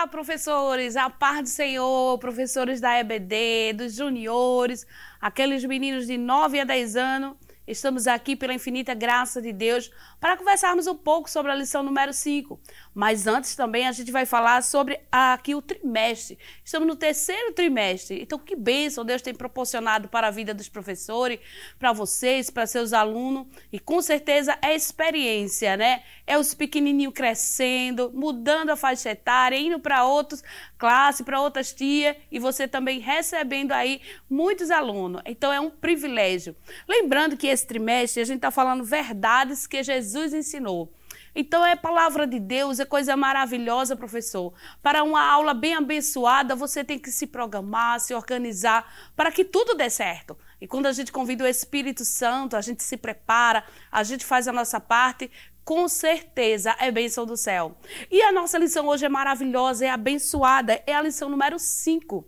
Olá, ah, professores, a paz do Senhor, professores da EBD, dos juniores, aqueles meninos de 9 a 10 anos. Estamos aqui pela infinita graça de Deus para conversarmos um pouco sobre a lição número 5. Mas antes também a gente vai falar sobre aqui o trimestre. Estamos no terceiro trimestre. Então, que bênção Deus tem proporcionado para a vida dos professores, para vocês, para seus alunos. E com certeza é experiência, né? É os pequenininhos crescendo, mudando a faixa etária, indo para outras classes, para outras tias. E você também recebendo aí muitos alunos. Então, é um privilégio. Lembrando que esse trimestre a gente está falando verdades que Jesus ensinou. Então é palavra de Deus, é coisa maravilhosa, professor. Para uma aula bem abençoada, você tem que se programar, se organizar para que tudo dê certo. E quando a gente convida o Espírito Santo, a gente se prepara, a gente faz a nossa parte, com certeza é bênção do céu. E a nossa lição hoje é maravilhosa, é abençoada, é a lição número 5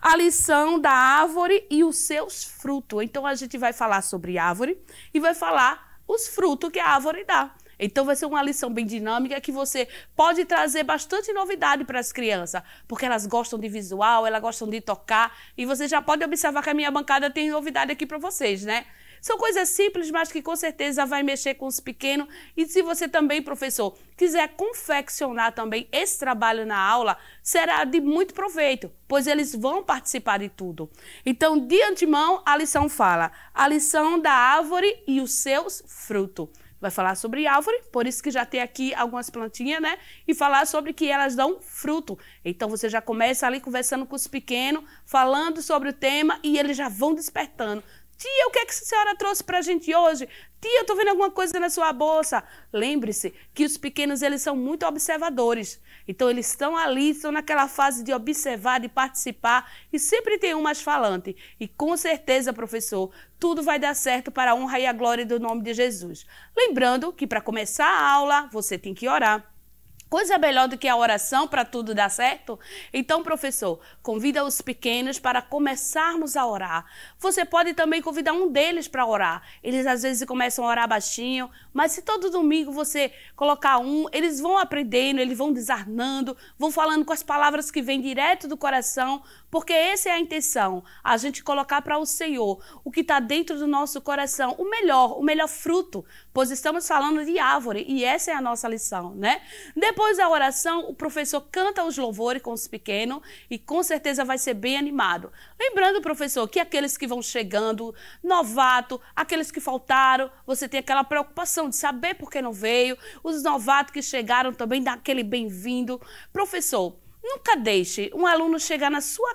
a lição da árvore e os seus frutos. Então a gente vai falar sobre árvore e vai falar os frutos que a árvore dá. Então vai ser uma lição bem dinâmica que você pode trazer bastante novidade para as crianças, porque elas gostam de visual, elas gostam de tocar e você já pode observar que a minha bancada tem novidade aqui para vocês, né? São coisas simples, mas que com certeza vai mexer com os pequenos. E se você também, professor, quiser confeccionar também esse trabalho na aula, será de muito proveito, pois eles vão participar de tudo. Então, de antemão, a lição fala: a lição da árvore e os seus frutos. Vai falar sobre árvore, por isso que já tem aqui algumas plantinhas, né? E falar sobre que elas dão fruto. Então você já começa ali conversando com os pequenos, falando sobre o tema e eles já vão despertando. Tia, o que, é que a senhora trouxe para a gente hoje? Tia, estou vendo alguma coisa na sua bolsa. Lembre-se que os pequenos, eles são muito observadores. Então, eles estão ali, estão naquela fase de observar, de participar. E sempre tem um mais falante. E com certeza, professor, tudo vai dar certo para a honra e a glória do nome de Jesus. Lembrando que para começar a aula, você tem que orar. Coisa melhor do que a oração para tudo dar certo? Então, professor, convida os pequenos para começarmos a orar. Você pode também convidar um deles para orar. Eles às vezes começam a orar baixinho, mas se todo domingo você colocar um, eles vão aprendendo, eles vão desarnando, vão falando com as palavras que vêm direto do coração porque essa é a intenção, a gente colocar para o Senhor o que está dentro do nosso coração, o melhor, o melhor fruto, pois estamos falando de árvore e essa é a nossa lição, né? Depois da oração, o professor canta os louvores com os pequenos e com certeza vai ser bem animado. Lembrando, professor, que aqueles que vão chegando, novato, aqueles que faltaram, você tem aquela preocupação de saber por que não veio, os novatos que chegaram também dá aquele bem-vindo. Professor, Nunca deixe um aluno chegar na sua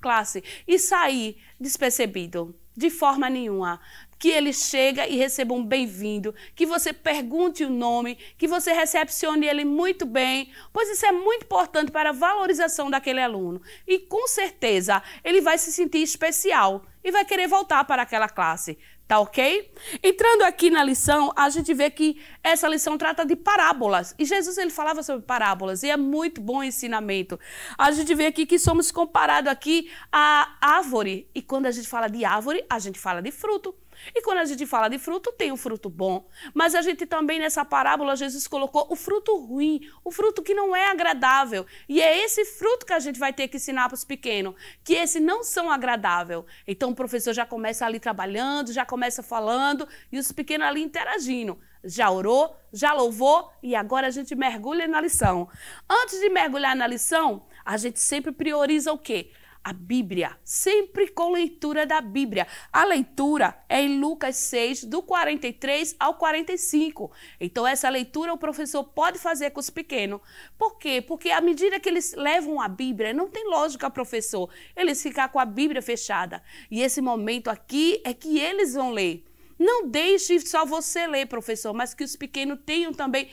classe e sair despercebido, de forma nenhuma. Que ele chega e receba um bem-vindo, que você pergunte o nome, que você recepcione ele muito bem, pois isso é muito importante para a valorização daquele aluno. E com certeza ele vai se sentir especial e vai querer voltar para aquela classe. Tá ok? Entrando aqui na lição, a gente vê que essa lição trata de parábolas. E Jesus ele falava sobre parábolas e é muito bom ensinamento. A gente vê aqui que somos comparados aqui à árvore. E quando a gente fala de árvore, a gente fala de fruto. E quando a gente fala de fruto, tem o fruto bom. Mas a gente também, nessa parábola, Jesus colocou o fruto ruim, o fruto que não é agradável. E é esse fruto que a gente vai ter que ensinar para os pequenos, que esse não são agradável. Então o professor já começa ali trabalhando, já começa falando, e os pequenos ali interagindo já orou, já louvou e agora a gente mergulha na lição. Antes de mergulhar na lição, a gente sempre prioriza o quê? a Bíblia, sempre com leitura da Bíblia. A leitura é em Lucas 6, do 43 ao 45. Então, essa leitura o professor pode fazer com os pequenos. Por quê? Porque à medida que eles levam a Bíblia, não tem lógica, professor, eles ficar com a Bíblia fechada. E esse momento aqui é que eles vão ler. Não deixe só você ler, professor, mas que os pequenos tenham também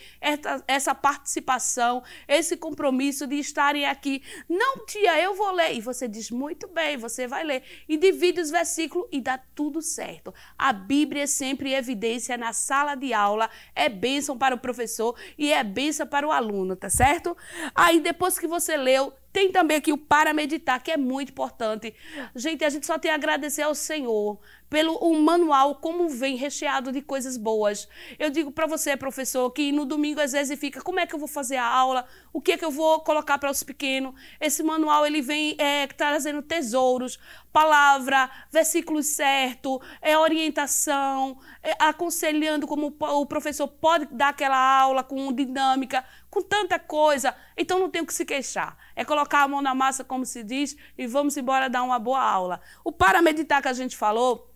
essa participação, esse compromisso de estarem aqui. Não, tia, eu vou ler. E você diz, muito bem, você vai ler. E divide os versículos e dá tudo certo. A Bíblia é sempre evidência na sala de aula, é bênção para o professor e é bênção para o aluno, tá certo? Aí depois que você leu, tem também aqui o para meditar, que é muito importante. Gente, a gente só tem a agradecer ao Senhor pelo um manual como vem recheado de coisas boas. Eu digo para você, professor, que no domingo às vezes fica, como é que eu vou fazer a aula? O que é que eu vou colocar para os pequenos? Esse manual ele vem é, trazendo tesouros, palavra, versículo certo, é orientação, é, aconselhando como o professor pode dar aquela aula com dinâmica, com tanta coisa, então não tem o que se queixar. É colocar a mão na massa, como se diz, e vamos embora dar uma boa aula. O para meditar que a gente falou,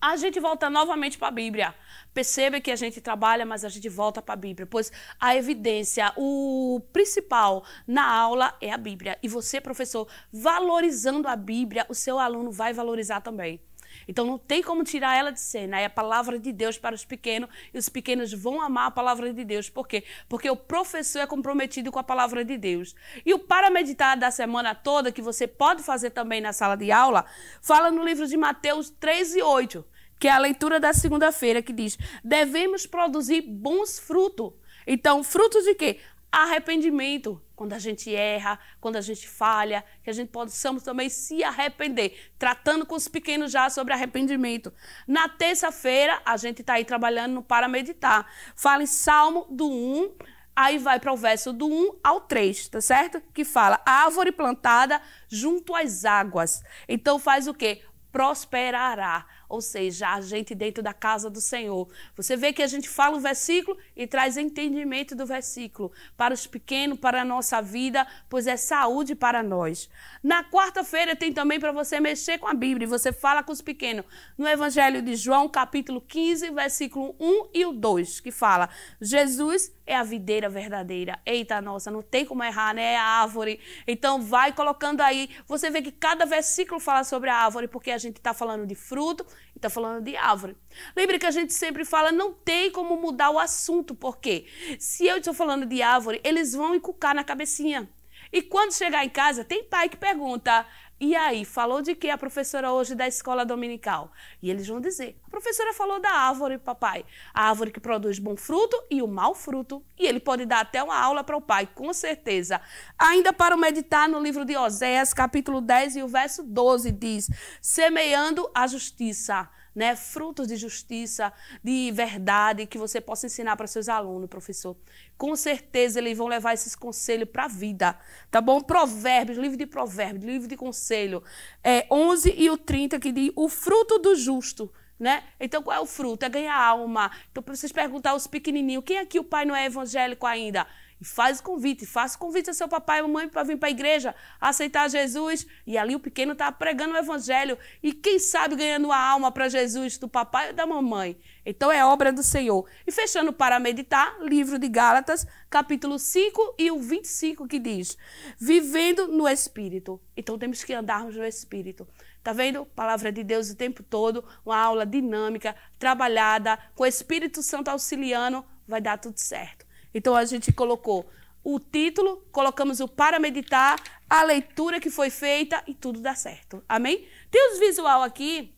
a gente volta novamente para a Bíblia. Perceba que a gente trabalha, mas a gente volta para a Bíblia, pois a evidência, o principal na aula é a Bíblia. E você, professor, valorizando a Bíblia, o seu aluno vai valorizar também. Então não tem como tirar ela de cena. É a palavra de Deus para os pequenos e os pequenos vão amar a palavra de Deus. Por quê? Porque o professor é comprometido com a palavra de Deus. E o para meditar da semana toda, que você pode fazer também na sala de aula, fala no livro de Mateus 3 e 8, que é a leitura da segunda-feira, que diz: devemos produzir bons frutos. Então, frutos de quê? arrependimento. Quando a gente erra, quando a gente falha, que a gente possamos também se arrepender. Tratando com os pequenos já sobre arrependimento. Na terça-feira, a gente está aí trabalhando no Para Meditar. Fala em Salmo do 1, aí vai para o verso do 1 ao 3, tá certo? Que fala, árvore plantada junto às águas. Então faz o quê? Prosperará ou seja, a gente dentro da casa do Senhor. Você vê que a gente fala o versículo e traz entendimento do versículo para os pequenos, para a nossa vida, pois é saúde para nós. Na quarta-feira tem também para você mexer com a Bíblia e você fala com os pequenos no Evangelho de João, capítulo 15, versículo 1 e o 2, que fala: Jesus é a videira verdadeira. Eita, nossa, não tem como errar, né? É a árvore. Então vai colocando aí. Você vê que cada versículo fala sobre a árvore, porque a gente está falando de fruto e está falando de árvore. Lembre que a gente sempre fala, não tem como mudar o assunto, porque se eu estou falando de árvore, eles vão encucar na cabecinha. E quando chegar em casa, tem pai que pergunta: e aí, falou de que a professora hoje da escola dominical? E eles vão dizer: a professora falou da árvore, papai. A árvore que produz bom fruto e o mau fruto. E ele pode dar até uma aula para o pai, com certeza. Ainda para meditar no livro de Oséias, capítulo 10 e o verso 12 diz: semeando a justiça né, frutos de justiça, de verdade que você possa ensinar para seus alunos, professor. Com certeza eles vão levar esses conselhos para a vida, tá bom? Provérbios, livro de provérbios, livro de conselho, é 11 e o 30 que diz o fruto do justo. Né? Então, qual é o fruto? É ganhar alma. Então, para vocês perguntar aos pequenininhos, quem aqui o pai não é evangélico ainda? E faz o convite, faça o convite ao seu papai e mamãe para vir para a igreja, aceitar Jesus. E ali o pequeno está pregando o evangelho e quem sabe ganhando a alma para Jesus do papai ou da mamãe. Então é obra do Senhor. E fechando para meditar, livro de Gálatas, capítulo 5 e o 25 que diz: Vivendo no espírito. Então temos que andarmos no espírito. Tá vendo? Palavra de Deus o tempo todo, uma aula dinâmica, trabalhada, com o Espírito Santo auxiliando, vai dar tudo certo. Então a gente colocou o título, colocamos o para meditar, a leitura que foi feita e tudo dá certo. Amém? Tem os visual aqui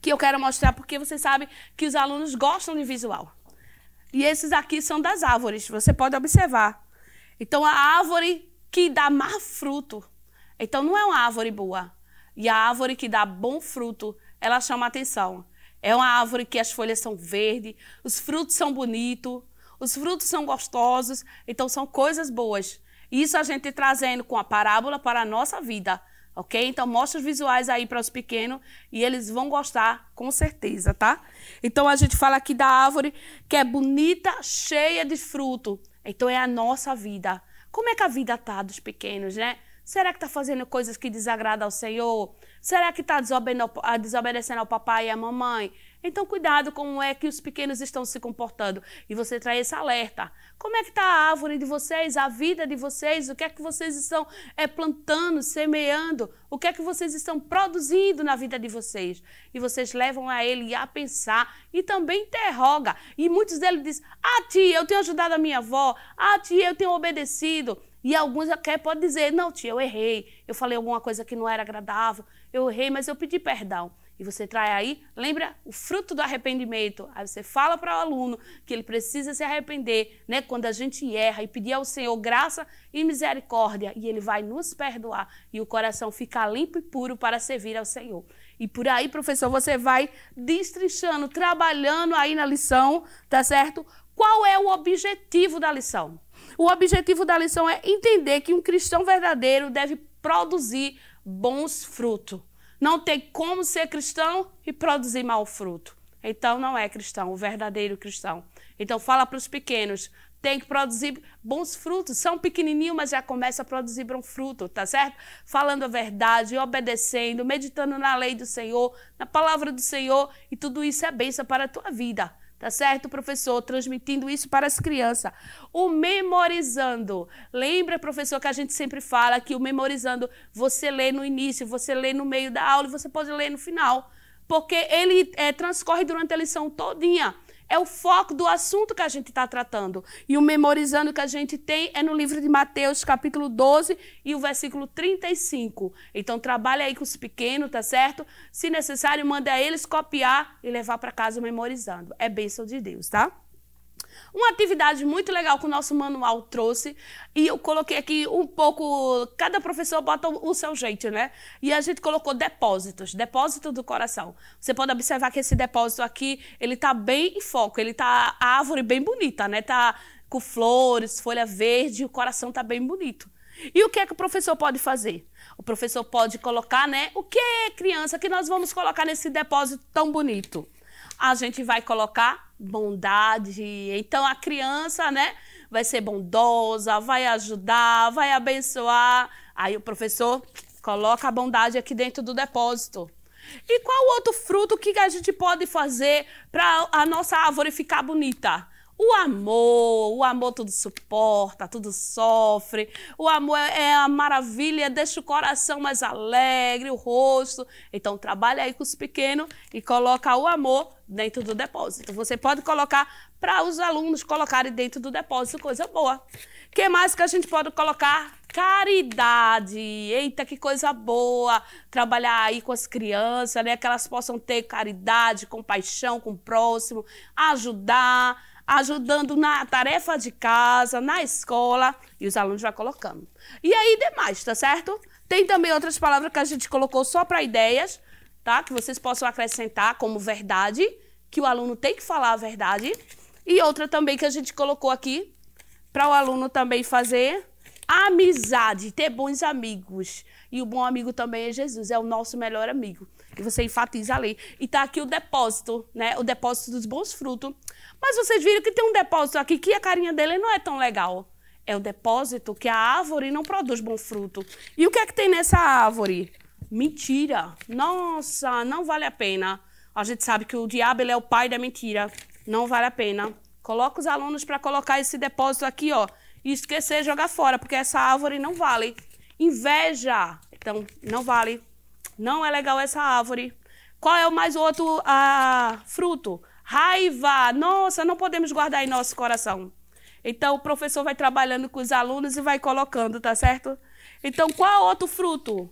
que eu quero mostrar porque você sabe que os alunos gostam de visual. E esses aqui são das árvores, você pode observar. Então a árvore que dá mais fruto. Então não é uma árvore boa. E a árvore que dá bom fruto, ela chama atenção. É uma árvore que as folhas são verdes, os frutos são bonitos, os frutos são gostosos, então são coisas boas. Isso a gente trazendo com a parábola para a nossa vida, ok? Então mostra os visuais aí para os pequenos e eles vão gostar com certeza, tá? Então a gente fala aqui da árvore que é bonita, cheia de fruto. Então é a nossa vida. Como é que a vida tá dos pequenos, né? Será que está fazendo coisas que desagradam ao Senhor? Será que está desobedecendo ao papai e à mamãe? Então, cuidado como é que os pequenos estão se comportando e você traz esse alerta. Como é que está a árvore de vocês, a vida de vocês, o que é que vocês estão é, plantando, semeando, o que é que vocês estão produzindo na vida de vocês? E vocês levam a ele a pensar e também interroga. E muitos deles dizem, ah tia, eu tenho ajudado a minha avó, ah tia, eu tenho obedecido. E alguns até podem dizer, não tia, eu errei, eu falei alguma coisa que não era agradável, eu errei, mas eu pedi perdão e você traz aí, lembra o fruto do arrependimento. Aí você fala para o aluno que ele precisa se arrepender, né, quando a gente erra e pedir ao Senhor graça e misericórdia, e ele vai nos perdoar e o coração fica limpo e puro para servir ao Senhor. E por aí, professor, você vai destrinchando, trabalhando aí na lição, tá certo? Qual é o objetivo da lição? O objetivo da lição é entender que um cristão verdadeiro deve produzir bons frutos não tem como ser cristão e produzir mau fruto. Então não é cristão, o verdadeiro cristão. Então fala para os pequenos, tem que produzir bons frutos. São pequenininhos, mas já começa a produzir bom fruto, tá certo? Falando a verdade, obedecendo, meditando na lei do Senhor, na palavra do Senhor, e tudo isso é bênção para a tua vida tá certo, professor? Transmitindo isso para as crianças. O memorizando. Lembra, professor, que a gente sempre fala que o memorizando você lê no início, você lê no meio da aula e você pode ler no final. Porque ele é, transcorre durante a lição todinha é o foco do assunto que a gente está tratando. E o memorizando que a gente tem é no livro de Mateus, capítulo 12 e o versículo 35. Então trabalha aí com os pequenos, tá certo? Se necessário, manda eles copiar e levar para casa memorizando. É bênção de Deus, tá? Uma atividade muito legal que o nosso manual trouxe, e eu coloquei aqui um pouco, cada professor bota o seu jeito, né? E a gente colocou depósitos, depósito do coração. Você pode observar que esse depósito aqui, ele tá bem em foco, ele tá a árvore bem bonita, né? Tá com flores, folha verde, o coração tá bem bonito. E o que é que o professor pode fazer? O professor pode colocar, né? O que é criança que nós vamos colocar nesse depósito tão bonito? a gente vai colocar bondade. Então a criança, né, vai ser bondosa, vai ajudar, vai abençoar. Aí o professor coloca a bondade aqui dentro do depósito. E qual outro fruto que a gente pode fazer para a nossa árvore ficar bonita? O amor, o amor tudo suporta, tudo sofre. O amor é, é a maravilha, deixa o coração mais alegre, o rosto. Então trabalha aí com os pequenos e coloca o amor dentro do depósito. Você pode colocar para os alunos colocarem dentro do depósito, coisa boa. que mais que a gente pode colocar? Caridade. Eita, que coisa boa. Trabalhar aí com as crianças, né? Que elas possam ter caridade, compaixão com o próximo, ajudar ajudando na tarefa de casa, na escola, e os alunos vão colocando. E aí demais, tá certo? Tem também outras palavras que a gente colocou só para ideias, tá? Que vocês possam acrescentar como verdade, que o aluno tem que falar a verdade. E outra também que a gente colocou aqui para o aluno também fazer amizade, ter bons amigos. E o bom amigo também é Jesus, é o nosso melhor amigo. E você enfatiza ali. E tá aqui o depósito, né? O depósito dos bons frutos mas vocês viram que tem um depósito aqui que a carinha dele não é tão legal. É o depósito que a árvore não produz bom fruto. E o que é que tem nessa árvore? Mentira. Nossa, não vale a pena. A gente sabe que o diabo ele é o pai da mentira. Não vale a pena. Coloca os alunos para colocar esse depósito aqui, ó, e esquecer jogar fora, porque essa árvore não vale. Inveja. Então, não vale. Não é legal essa árvore. Qual é o mais outro ah, fruto? Raiva! Nossa, não podemos guardar em nosso coração. Então, o professor vai trabalhando com os alunos e vai colocando, tá certo? Então, qual é outro fruto?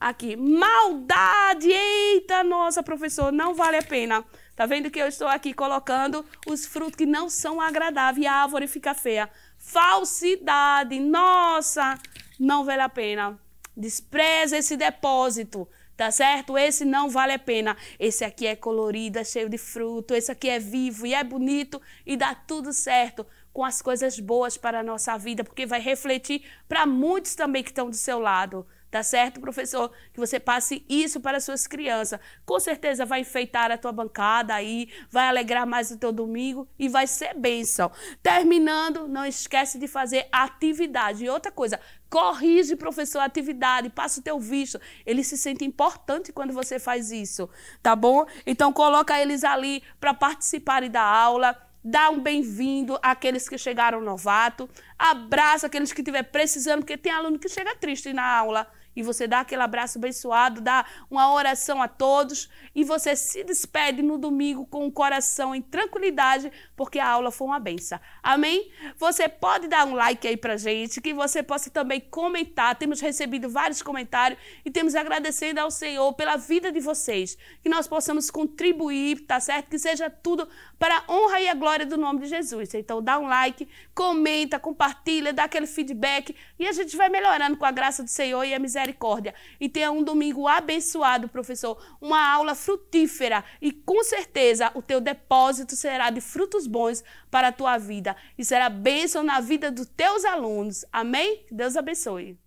Aqui, maldade! Eita, nossa, professor, não vale a pena. Tá vendo que eu estou aqui colocando os frutos que não são agradáveis e a árvore fica feia. Falsidade, nossa, não vale a pena. Despreza esse depósito tá certo? Esse não vale a pena. Esse aqui é colorido, é cheio de fruto, esse aqui é vivo e é bonito e dá tudo certo com as coisas boas para a nossa vida, porque vai refletir para muitos também que estão do seu lado. Tá certo, professor? Que você passe isso para as suas crianças. Com certeza vai enfeitar a tua bancada aí, vai alegrar mais o teu domingo e vai ser bênção. Terminando, não esquece de fazer atividade. E outra coisa, Corrige, professor, a atividade, passa o teu visto. Ele se sente importante quando você faz isso, tá bom? Então coloca eles ali para participarem da aula. Dá um bem-vindo àqueles que chegaram novato. Abraça aqueles que estiver precisando, porque tem aluno que chega triste na aula e você dá aquele abraço abençoado, dá uma oração a todos e você se despede no domingo com o coração em tranquilidade, porque a aula foi uma benção. Amém? Você pode dar um like aí pra gente, que você possa também comentar. Temos recebido vários comentários e temos agradecendo ao Senhor pela vida de vocês, que nós possamos contribuir, tá certo? Que seja tudo para a honra e a glória do nome de Jesus. Então dá um like, comenta, compartilha, dá aquele feedback e a gente vai melhorando com a graça do Senhor e a misericórdia. E tenha um domingo abençoado, professor, uma aula frutífera e com certeza o teu depósito será de frutos bons para a tua vida e será bênção na vida dos teus alunos. Amém? Deus abençoe.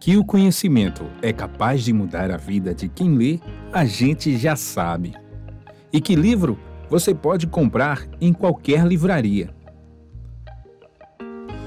Que o conhecimento é capaz de mudar a vida de quem lê, a gente já sabe. E que livro você pode comprar em qualquer livraria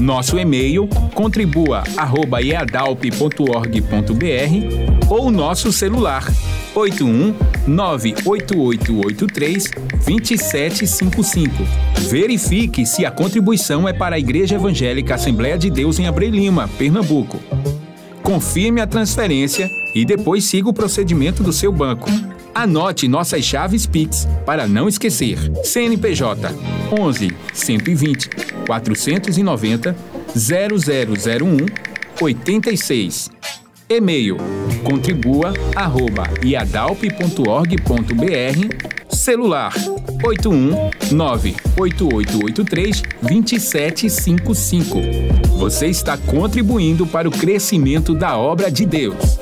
Nosso e-mail contribua@eadalp.org.br ou nosso celular 81 98883 2755. Verifique se a contribuição é para a Igreja Evangélica Assembleia de Deus em Abrei Lima, Pernambuco. Confirme a transferência e depois siga o procedimento do seu banco. Anote nossas chaves Pix para não esquecer. CNPJ 11 120 490 0001 86. E-mail contribua iadalp.org.br Celular 819-8883-2755. Você está contribuindo para o crescimento da obra de Deus.